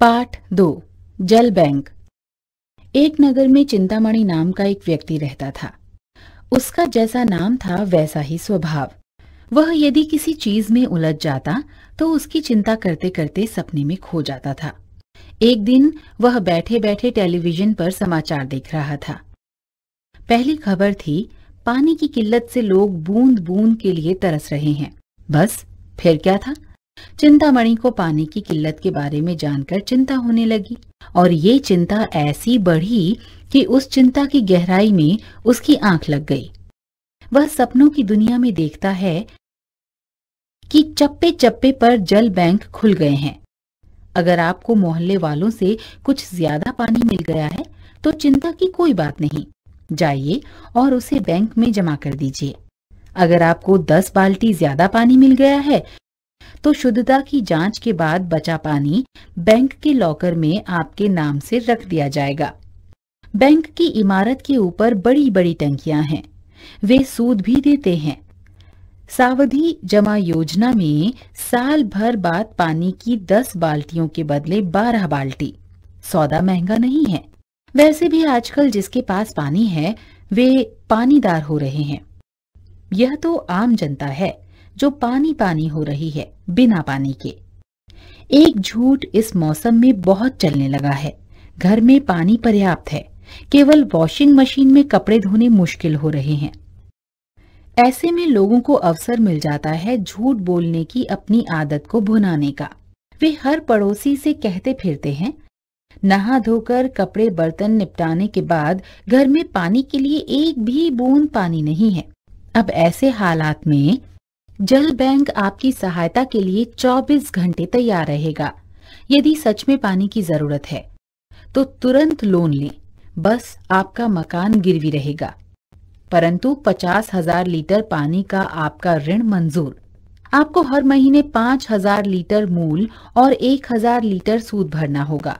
पाठ दो जल बैंक एक नगर में चिंतामणि नाम का एक व्यक्ति रहता था उसका जैसा नाम था वैसा ही स्वभाव वह यदि किसी चीज में उलझ जाता तो उसकी चिंता करते करते सपने में खो जाता था एक दिन वह बैठे बैठे टेलीविजन पर समाचार देख रहा था पहली खबर थी पानी की किल्लत से लोग बूंद बूंद के लिए तरस रहे हैं बस फिर क्या था चिंतामणि को पानी की किल्लत के बारे में जानकर चिंता होने लगी और ये चिंता ऐसी बढ़ी कि उस चिंता की गहराई में उसकी आंख लग गई वह सपनों की दुनिया में देखता है कि चप्पे चप्पे पर जल बैंक खुल गए हैं अगर आपको मोहल्ले वालों से कुछ ज्यादा पानी मिल गया है तो चिंता की कोई बात नहीं जाइए और उसे बैंक में जमा कर दीजिए अगर आपको दस बाल्टी ज्यादा पानी मिल गया है तो शुद्धता की जांच के बाद बचा पानी बैंक के लॉकर में आपके नाम से रख दिया जाएगा बैंक की इमारत के ऊपर बड़ी बड़ी टंकियां हैं वे सूद भी देते हैं सावधि जमा योजना में साल भर बाद पानी की दस बाल्टियों के बदले बारह बाल्टी सौदा महंगा नहीं है वैसे भी आजकल जिसके पास पानी है वे पानीदार हो रहे हैं यह तो आम जनता है जो पानी पानी हो रही है बिना पानी के एक झूठ इस मौसम में बहुत चलने लगा है घर में पानी पर्याप्त है केवल वॉशिंग मशीन में कपड़े धोने मुश्किल हो रहे हैं ऐसे में लोगों को अवसर मिल जाता है झूठ बोलने की अपनी आदत को भुनाने का वे हर पड़ोसी से कहते फिरते हैं नहा धोकर कपड़े बर्तन निपटाने के बाद घर में पानी के लिए एक भी बूंद पानी नहीं है अब ऐसे हालात में जल बैंक आपकी सहायता के लिए 24 घंटे तैयार रहेगा यदि सच में पानी की जरूरत है तो तुरंत लोन लें बस आपका मकान गिरवी रहेगा परंतु पचास हजार लीटर पानी का आपका ऋण मंजूर आपको हर महीने पांच हजार लीटर मूल और एक हजार लीटर सूद भरना होगा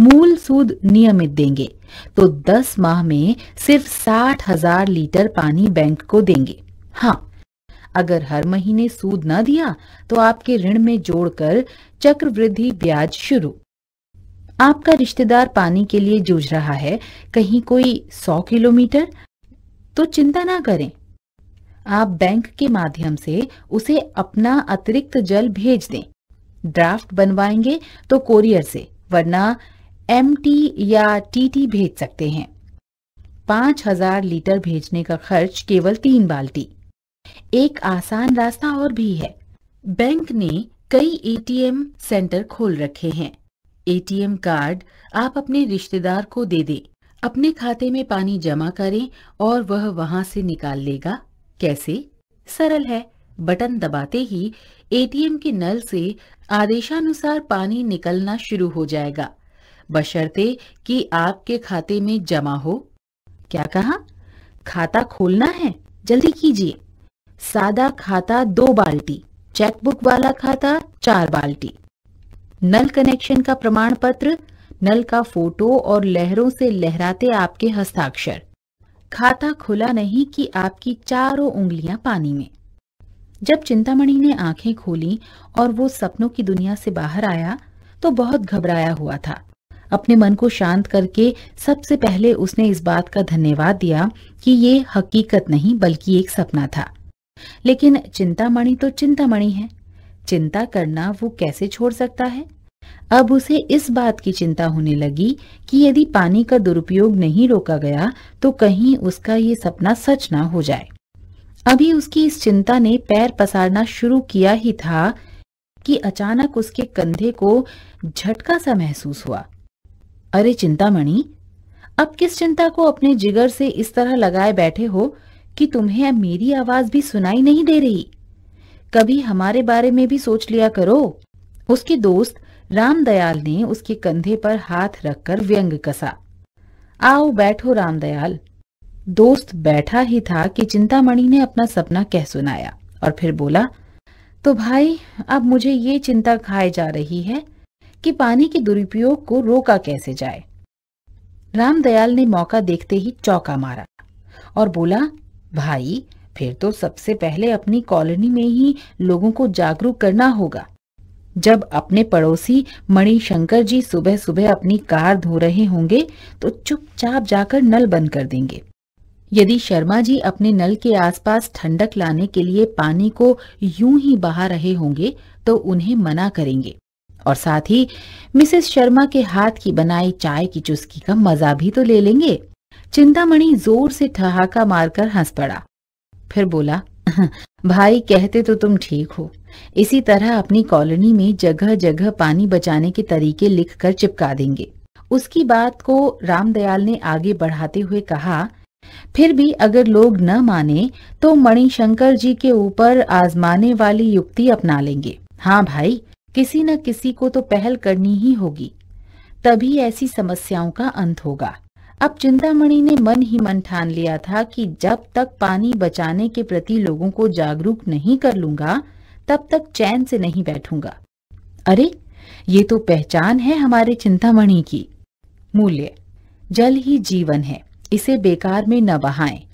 मूल सूद नियमित देंगे तो दस माह में सिर्फ साठ हजार लीटर पानी बैंक को देंगे हाँ अगर हर महीने सूद न दिया तो आपके ऋण में जोड़कर चक्रवृद्धि ब्याज शुरू आपका रिश्तेदार पानी के लिए जूझ रहा है कहीं कोई सौ किलोमीटर तो चिंता ना करें आप बैंक के माध्यम से उसे अपना अतिरिक्त जल भेज दें ड्राफ्ट बनवाएंगे तो कोरियर से वरना एमटी या टीटी भेज सकते हैं पांच हजार लीटर भेजने का खर्च केवल तीन बाल्टी एक आसान रास्ता और भी है बैंक ने कई एटीएम सेंटर खोल रखे हैं एटीएम कार्ड आप अपने रिश्तेदार को दे दें अपने खाते में पानी जमा करें और वह वहां से निकाल लेगा कैसे सरल है बटन दबाते ही एटीएम के नल से आदेशानुसार पानी निकलना शुरू हो जाएगा बशर्ते कि आपके खाते में जमा हो क्या कहा खाता खोलना है जल्दी कीजिए सादा खाता दो बाल्टी चेकबुक वाला खाता चार बाल्टी नल कनेक्शन का प्रमाण पत्र नल का फोटो और लहरों से लहराते आपके हस्ताक्षर खाता खुला नहीं कि आपकी चारों उंगलियां पानी में जब चिंतामणि ने आंखें खोली और वो सपनों की दुनिया से बाहर आया तो बहुत घबराया हुआ था अपने मन को शांत करके सबसे पहले उसने इस बात का धन्यवाद दिया कि ये हकीकत नहीं बल्कि एक सपना था लेकिन चिंतामणि तो चिंतामणि है चिंता करना वो कैसे छोड़ सकता है अब उसे इस बात की चिंता होने लगी कि यदि पानी का दुरुपयोग नहीं रोका गया तो कहीं उसका ये सपना सच ना हो जाए अभी उसकी इस चिंता ने पैर पसारना शुरू किया ही था कि अचानक उसके कंधे को झटका सा महसूस हुआ अरे चिंतामणि अब किस चिंता को अपने जिगर से इस तरह लगाए बैठे हो कि तुम्हें मेरी आवाज भी सुनाई नहीं दे रही कभी हमारे बारे में भी सोच लिया करो उसके दोस्त रामदयाल ने उसके कंधे पर हाथ रखकर व्यंग कसा आओ बैठो रामदयाल दोस्त बैठा ही था कि चिंतामणि ने अपना सपना कह सुनाया और फिर बोला तो भाई अब मुझे ये चिंता खाए जा रही है कि पानी के दुरुपयोग को रोका कैसे जाए रामदयाल ने मौका देखते ही चौका मारा और बोला भाई फिर तो सबसे पहले अपनी कॉलोनी में ही लोगों को जागरूक करना होगा जब अपने पड़ोसी मणिशंकर जी सुबह सुबह अपनी कार धो रहे होंगे तो चुपचाप जाकर नल बंद कर देंगे यदि शर्मा जी अपने नल के आसपास ठंडक लाने के लिए पानी को यूं ही बहा रहे होंगे तो उन्हें मना करेंगे और साथ ही मिसेस शर्मा के हाथ की बनाई चाय की चुस्की का मजा भी तो ले लेंगे चिंतामणि जोर से ठहाका मारकर हंस पड़ा फिर बोला भाई कहते तो तुम ठीक हो इसी तरह अपनी कॉलोनी में जगह जगह पानी बचाने के तरीके लिखकर चिपका देंगे उसकी बात को रामदयाल ने आगे बढ़ाते हुए कहा फिर भी अगर लोग न माने तो मणिशंकर जी के ऊपर आजमाने वाली युक्ति अपना लेंगे हाँ भाई किसी न किसी को तो पहल करनी ही होगी तभी ऐसी समस्याओं का अंत होगा अब चिंतामणि ने मन ही मन ठान लिया था कि जब तक पानी बचाने के प्रति लोगों को जागरूक नहीं कर लूंगा तब तक चैन से नहीं बैठूंगा अरे ये तो पहचान है हमारे चिंतामणि की मूल्य जल ही जीवन है इसे बेकार में न बहाएं